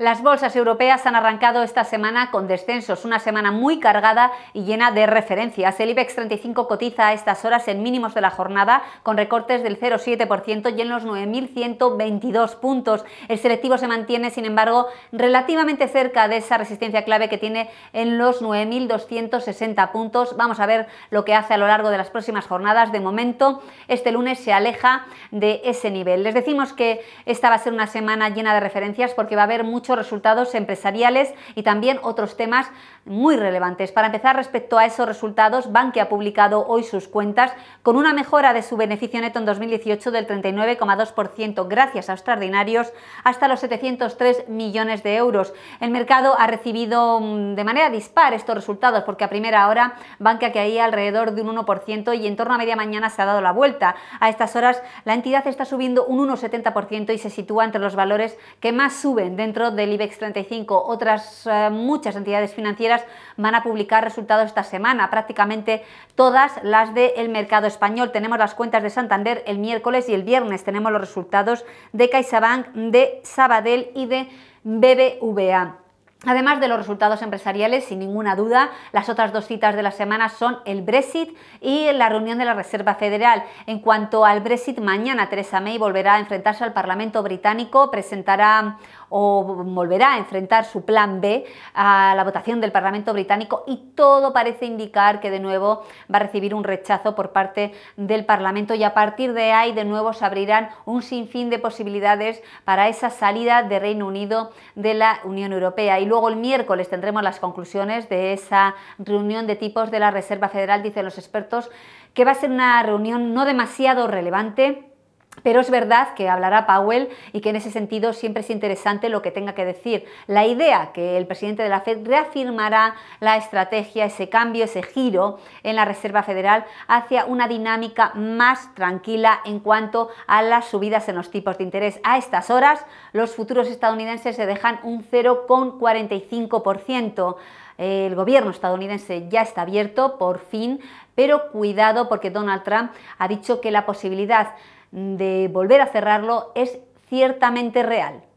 Las bolsas europeas han arrancado esta semana con descensos, una semana muy cargada y llena de referencias. El IBEX 35 cotiza a estas horas en mínimos de la jornada con recortes del 0,7% y en los 9.122 puntos. El selectivo se mantiene, sin embargo, relativamente cerca de esa resistencia clave que tiene en los 9.260 puntos. Vamos a ver lo que hace a lo largo de las próximas jornadas. De momento, este lunes se aleja de ese nivel. Les decimos que esta va a ser una semana llena de referencias porque va a haber mucho resultados empresariales y también otros temas muy relevantes. Para empezar, respecto a esos resultados, Bankia ha publicado hoy sus cuentas con una mejora de su beneficio neto en 2018 del 39,2% gracias a extraordinarios hasta los 703 millones de euros. El mercado ha recibido mm, de manera dispar estos resultados porque a primera hora Bankia caía alrededor de un 1% y en torno a media mañana se ha dado la vuelta. A estas horas la entidad está subiendo un 1,70% y se sitúa entre los valores que más suben dentro del IBEX 35. Otras eh, muchas entidades financieras van a publicar resultados esta semana, prácticamente todas las del mercado español. Tenemos las cuentas de Santander el miércoles y el viernes tenemos los resultados de CaixaBank, de Sabadell y de BBVA. Además de los resultados empresariales, sin ninguna duda, las otras dos citas de la semana son el Brexit y la reunión de la Reserva Federal. En cuanto al Brexit, mañana Theresa May volverá a enfrentarse al Parlamento británico, presentará o volverá a enfrentar su plan B a la votación del Parlamento británico y todo parece indicar que de nuevo va a recibir un rechazo por parte del Parlamento y a partir de ahí de nuevo se abrirán un sinfín de posibilidades para esa salida de Reino Unido de la Unión Europea luego el miércoles tendremos las conclusiones de esa reunión de tipos de la Reserva Federal, dicen los expertos, que va a ser una reunión no demasiado relevante pero es verdad que hablará Powell y que en ese sentido siempre es interesante lo que tenga que decir. La idea que el presidente de la Fed reafirmará la estrategia, ese cambio, ese giro en la Reserva Federal hacia una dinámica más tranquila en cuanto a las subidas en los tipos de interés. A estas horas los futuros estadounidenses se dejan un 0,45%. El gobierno estadounidense ya está abierto por fin, pero cuidado porque Donald Trump ha dicho que la posibilidad de volver a cerrarlo es ciertamente real.